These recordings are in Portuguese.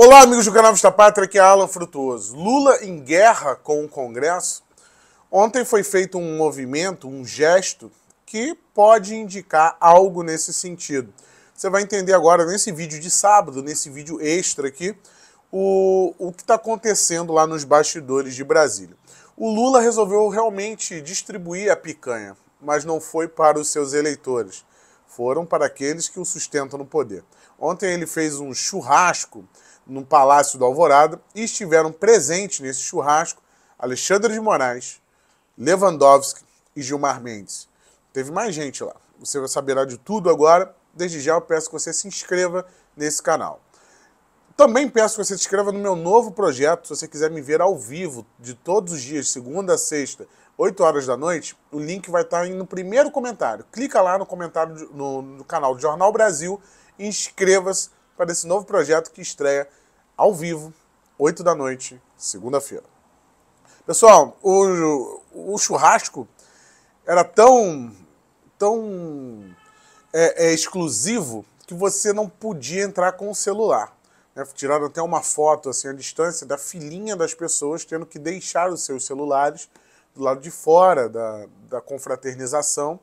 Olá, amigos do canal Vista Pátria, aqui é Alan Frutuoso. Lula em guerra com o Congresso? Ontem foi feito um movimento, um gesto, que pode indicar algo nesse sentido. Você vai entender agora nesse vídeo de sábado, nesse vídeo extra aqui, o, o que está acontecendo lá nos bastidores de Brasília. O Lula resolveu realmente distribuir a picanha, mas não foi para os seus eleitores. Foram para aqueles que o sustentam no poder. Ontem ele fez um churrasco no Palácio da Alvorada e estiveram presentes nesse churrasco Alexandre de Moraes, Lewandowski e Gilmar Mendes. Teve mais gente lá. Você saberá de tudo agora. Desde já eu peço que você se inscreva nesse canal. Também peço que você se inscreva no meu novo projeto, se você quiser me ver ao vivo, de todos os dias, segunda a sexta, 8 horas da noite, o link vai estar no primeiro comentário. Clica lá no comentário no, no canal do Jornal Brasil e inscreva-se para esse novo projeto que estreia ao vivo, 8 da noite, segunda-feira. Pessoal, o, o, churrasco era tão, tão é, é, exclusivo que você não podia entrar com o celular. Né? Tiraram até uma foto assim à distância da filhinha das pessoas tendo que deixar os seus celulares do lado de fora da, da confraternização,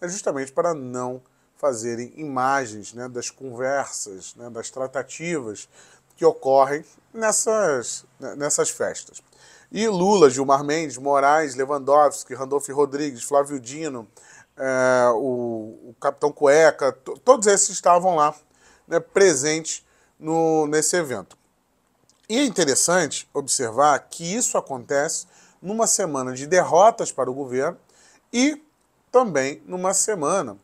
né? justamente para não fazerem imagens né, das conversas, né, das tratativas que ocorrem nessas, né, nessas festas. E Lula, Gilmar Mendes, Moraes, Lewandowski, Randolph Rodrigues, Flávio Dino, é, o, o, Capitão Cueca, todos esses estavam lá né, presentes no, nesse evento. E é interessante observar que isso acontece numa semana de derrotas para o governo e também numa semana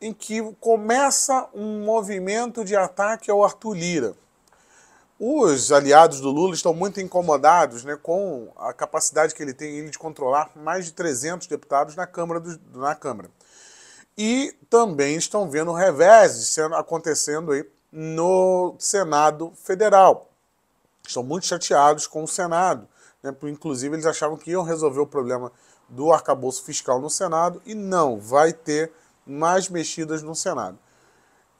em que começa um movimento de ataque ao Arthur Lira. Os aliados do Lula estão muito incomodados né, com a capacidade que ele tem ele de controlar mais de 300 deputados na Câmara. Do, na Câmara. E também estão vendo reveses sendo, acontecendo aí no Senado Federal. Estão muito chateados com o Senado. Né, inclusive, eles achavam que iam resolver o problema do arcabouço fiscal no Senado e não vai ter mais mexidas no Senado.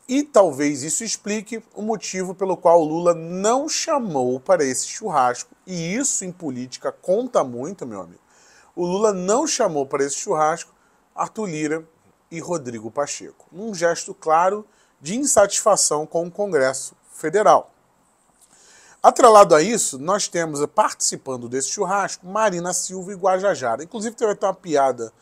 E talvez isso explique o motivo pelo qual Lula não chamou para esse churrasco, e isso em política conta muito, meu amigo. O Lula não chamou para esse churrasco Arthur Lira e Rodrigo Pacheco. Um gesto claro de insatisfação com o Congresso Federal. Atrelado a isso, nós temos participando desse churrasco Marina Silva e Guajajara. Inclusive, teve até uma piada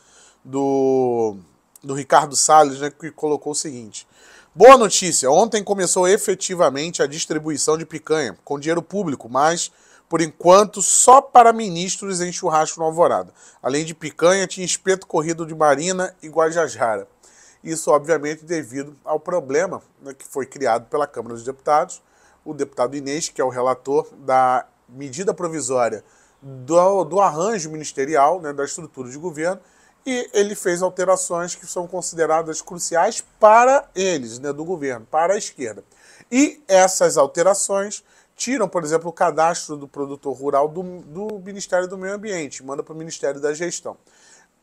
do do Ricardo Salles, né, que colocou o seguinte: Boa notícia, ontem começou efetivamente a distribuição de picanha com dinheiro público, mas por enquanto só para ministros em churrasco no Alvorada. Além de picanha, tinha espeto corrido de Marina e Guajajara. Isso, obviamente, devido ao problema né, que foi criado pela Câmara dos Deputados. O deputado Inês, que é o relator da medida provisória do, do arranjo ministerial, né, da estrutura de governo, e ele fez alterações que são consideradas cruciais para eles, né, do governo, para a esquerda. E essas alterações tiram, por exemplo, o cadastro do produtor rural do, do Ministério do Meio Ambiente, manda para o Ministério da Gestão.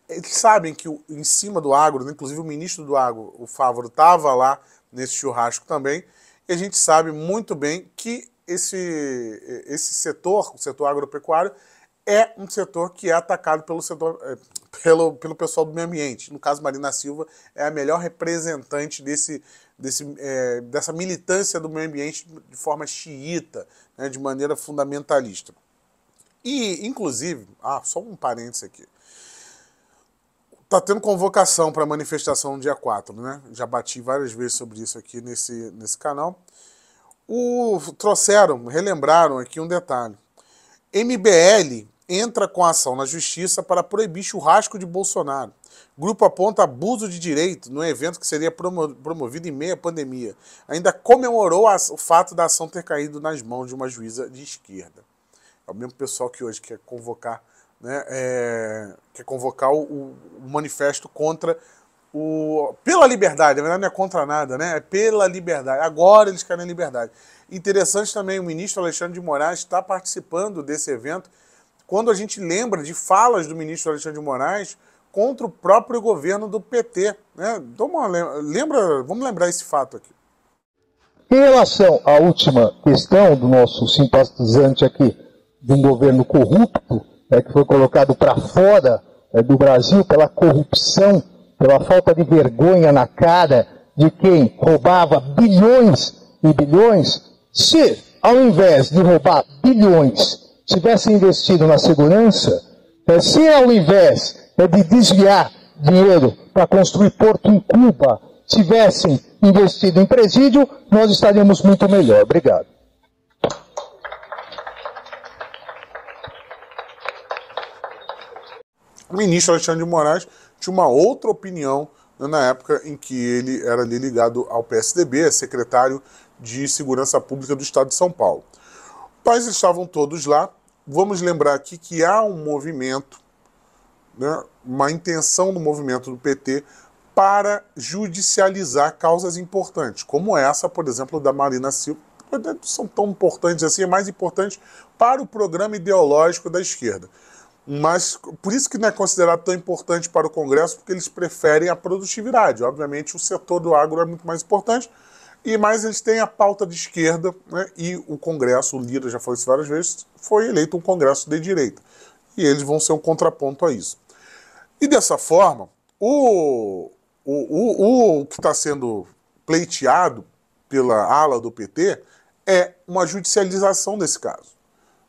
Eles sabem que o, em cima do agro, né, inclusive o ministro do agro, o Favaro, estava lá nesse churrasco também, e a gente sabe muito bem que esse, esse setor, o setor agropecuário, é um setor que é atacado pelo, setor, eh, pelo, pelo pessoal do meio ambiente. No caso, Marina Silva é a melhor representante desse, desse, é, dessa militância do meio ambiente de forma xiita, né, de maneira fundamentalista. E, inclusive, ah, só um parênteses aqui. Tá tendo convocação para manifestação no dia 4, né? Já bati várias vezes sobre isso aqui nesse, nesse canal. O, trouxeram, relembraram aqui um detalhe. MBL entra com ação na justiça para proibir churrasco de Bolsonaro. Grupo aponta abuso de direito no evento que seria promovido em meio à pandemia. Ainda comemorou o fato da ação ter caído nas mãos de uma juíza de esquerda. É o mesmo pessoal que hoje quer convocar, né, é, quer convocar o, o manifesto contra o, pela liberdade, na verdade não é contra nada, né? É pela liberdade. Agora eles querem liberdade. Interessante também, o ministro Alexandre de Moraes está participando desse evento quando a gente lembra de falas do ministro Alexandre de Moraes contra o próprio governo do PT. Né? Então, lembra, vamos lembrar esse fato aqui. Em relação à última questão do nosso simpatizante aqui, de um governo corrupto, é, que foi colocado para fora né, do Brasil pela corrupção, pela falta de vergonha na cara de quem roubava bilhões e bilhões, se ao invés de roubar bilhões Tivessem investido na segurança, é, se ao invés é, de desviar dinheiro para construir porto em Cuba, tivessem investido em presídio, nós estaríamos muito melhor. Obrigado. O ministro Alexandre de Moraes tinha uma outra opinião né, na época em que ele era ligado ao PSDB, secretário de Segurança Pública do Estado de São Paulo. Pais estavam todos lá. Vamos lembrar aqui que há um movimento, né, uma intenção do movimento do PT para judicializar causas importantes, como essa, por exemplo, da Marina Silva. São tão importantes assim, é mais importante para o programa ideológico da esquerda. Mas por isso que não é considerado tão importante para o Congresso, porque eles preferem a produtividade. Obviamente, o setor do agro é muito mais importante, e mais eles têm a pauta de esquerda, né? e o Congresso, o Lira já falou isso várias vezes, foi eleito um Congresso de direita. E eles vão ser um contraponto a isso. E dessa forma, o, o, o, o que está sendo pleiteado pela ala do PT é uma judicialização desse caso.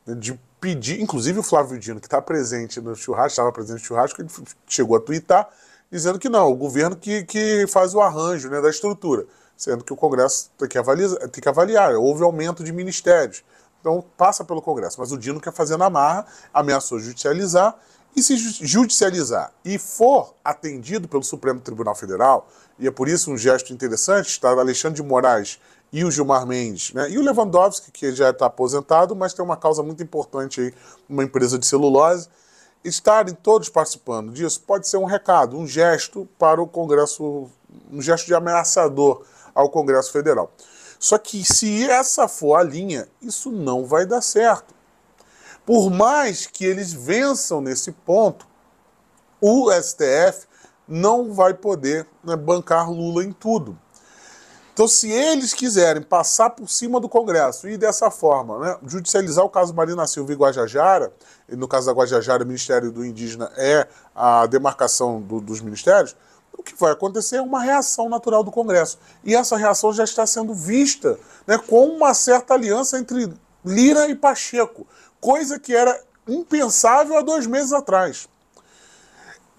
De pedir, inclusive o Flávio Dino, que está presente no churrasco, estava presente no churrasco, ele chegou a twittar dizendo que não, o governo que, que faz o arranjo né, da estrutura sendo que o Congresso tem que, avaliar, tem que avaliar. Houve aumento de ministérios. Então passa pelo Congresso. Mas o Dino quer fazer na marra, ameaçou judicializar. E se judicializar e for atendido pelo Supremo Tribunal Federal, e é por isso um gesto interessante, está Alexandre de Moraes e o Gilmar Mendes, né? e o Lewandowski, que já está aposentado, mas tem uma causa muito importante aí, uma empresa de celulose, estarem todos participando disso pode ser um recado, um gesto para o Congresso, um gesto de ameaçador ao Congresso Federal. Só que se essa for a linha, isso não vai dar certo. Por mais que eles vençam nesse ponto, o STF não vai poder né, bancar Lula em tudo. Então, se eles quiserem passar por cima do Congresso e dessa forma né, judicializar o caso Marina Silva e Guajajara, e no caso da Guajajara, o Ministério do Indígena é a demarcação do, dos ministérios, o que vai acontecer é uma reação natural do Congresso. E essa reação já está sendo vista né, com uma certa aliança entre Lira e Pacheco, coisa que era impensável há dois meses atrás.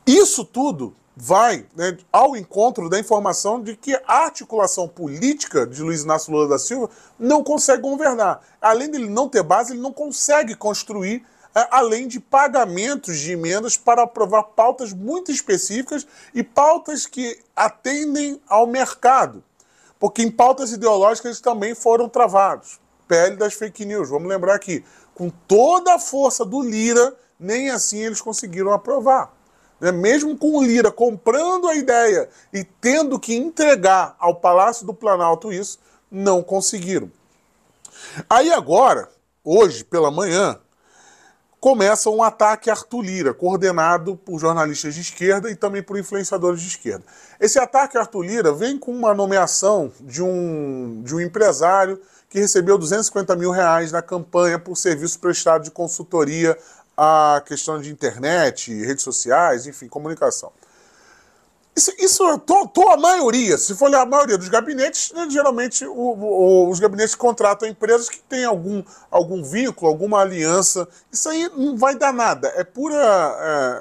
Isso tudo vai né, ao encontro da informação de que a articulação política de Luiz Inácio Lula da Silva não consegue governar. Além de ele não ter base, ele não consegue construir além de pagamentos de emendas para aprovar pautas muito específicas e pautas que atendem ao mercado. Porque em pautas ideológicas também foram travados. PL das fake news, vamos lembrar aqui. Com toda a força do Lira, nem assim eles conseguiram aprovar. Né? Mesmo com o Lira comprando a ideia e tendo que entregar ao Palácio do Planalto isso, não conseguiram. Aí agora, hoje pela manhã, começa um ataque a Arthur Lira, coordenado por jornalistas de esquerda e também por influenciadores de esquerda. Esse ataque a Arthur Lira vem com uma nomeação de um, de um empresário que recebeu 250 mil reais na campanha por serviço prestado de consultoria à questão de internet, redes sociais, enfim, comunicação. Isso, isso tô, tô a maioria, se for olhar a maioria dos gabinetes, né, geralmente o, o, os gabinetes contratam empresas que têm algum, algum vínculo, alguma aliança. Isso aí não vai dar nada, é pura,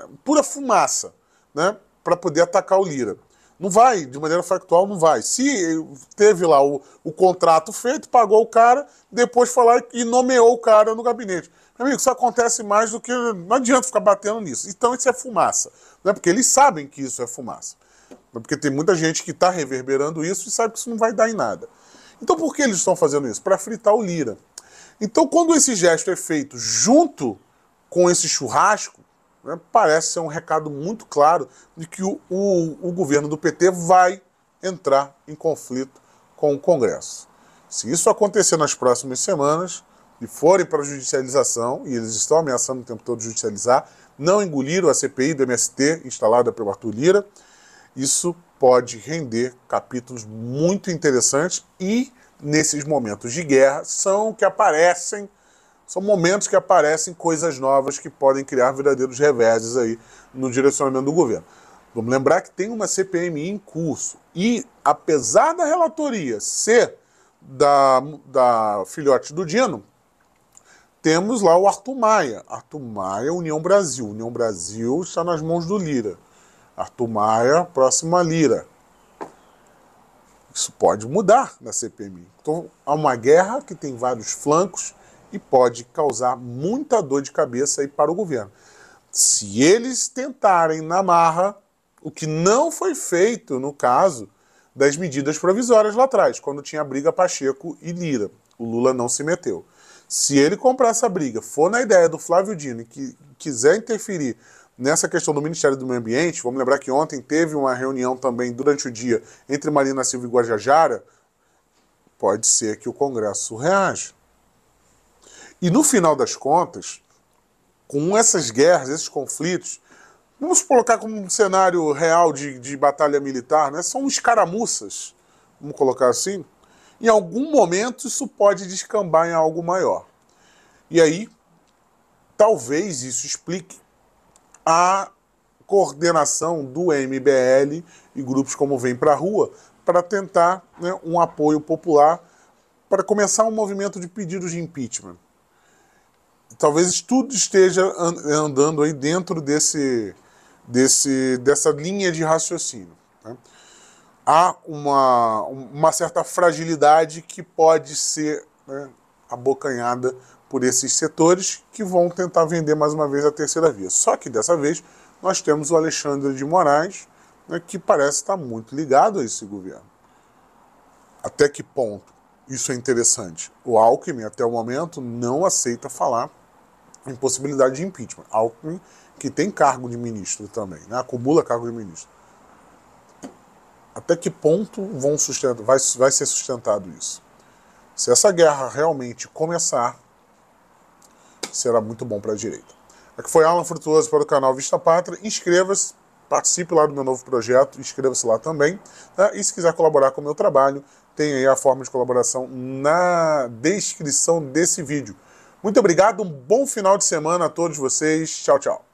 é, pura fumaça né, para poder atacar o Lira. Não vai, de maneira factual, não vai. Se teve lá o, o contrato feito, pagou o cara, depois foi lá e nomeou o cara no gabinete. Meu amigo, isso acontece mais do que. Não adianta ficar batendo nisso. Então isso é fumaça. Né? Porque eles sabem que isso é fumaça porque tem muita gente que está reverberando isso e sabe que isso não vai dar em nada. Então por que eles estão fazendo isso? Para fritar o Lira. Então quando esse gesto é feito junto com esse churrasco, né, parece ser um recado muito claro de que o, o, o governo do PT vai entrar em conflito com o Congresso. Se isso acontecer nas próximas semanas e forem para a judicialização, e eles estão ameaçando o tempo todo judicializar, não engoliram a CPI do MST, instalada pelo Arthur Lira, isso pode render capítulos muito interessantes e, nesses momentos de guerra, são que aparecem, são momentos que aparecem coisas novas que podem criar verdadeiros reveses aí no direcionamento do governo. Vamos lembrar que tem uma CPMI em curso e, apesar da relatoria ser da, da filhote do Dino, temos lá o Arthur Maia. Arthur Maia, União Brasil. União Brasil está nas mãos do Lira. Arthur Maia, próxima Lira. Isso pode mudar na CPMI. Então, há uma guerra que tem vários flancos e pode causar muita dor de cabeça aí para o governo. Se eles tentarem na marra, o que não foi feito no caso das medidas provisórias lá atrás, quando tinha a briga Pacheco e Lira. O Lula não se meteu. Se ele comprar essa briga, for na ideia do Flávio Dino que quiser interferir Nessa questão do Ministério do Meio Ambiente, vamos lembrar que ontem teve uma reunião também durante o dia entre Marina Silva e Guajajara. Pode ser que o Congresso reaja. E no final das contas, com essas guerras, esses conflitos, vamos colocar como um cenário real de, de batalha militar, né? são escaramuças, vamos colocar assim. Em algum momento isso pode descambar em algo maior. E aí, talvez isso explique a coordenação do MBL e grupos como Vem a Rua para tentar né, um apoio popular para começar um movimento de pedidos de impeachment. Talvez tudo esteja andando aí dentro desse, desse, dessa linha de raciocínio. Né? Há uma, uma certa fragilidade que pode ser né, abocanhada por esses setores que vão tentar vender mais uma vez a terceira via. Só que dessa vez nós temos o Alexandre de Moraes, né, que parece estar muito ligado a esse governo. Até que ponto? Isso é interessante. O Alckmin, até o momento, não aceita falar em possibilidade de impeachment. Alckmin, que tem cargo de ministro também, né, acumula cargo de ministro. Até que ponto vão sustentar, vai, vai ser sustentado isso? Se essa guerra realmente começar, será muito bom para a direita. Aqui foi Alan Frutuoso para o canal Vista Pátria. Inscreva-se, participe lá do meu novo projeto, inscreva-se lá também. Tá? E se quiser colaborar com o meu trabalho, tem aí a forma de colaboração na descrição desse vídeo. Muito obrigado, um bom final de semana a todos vocês. Tchau, tchau.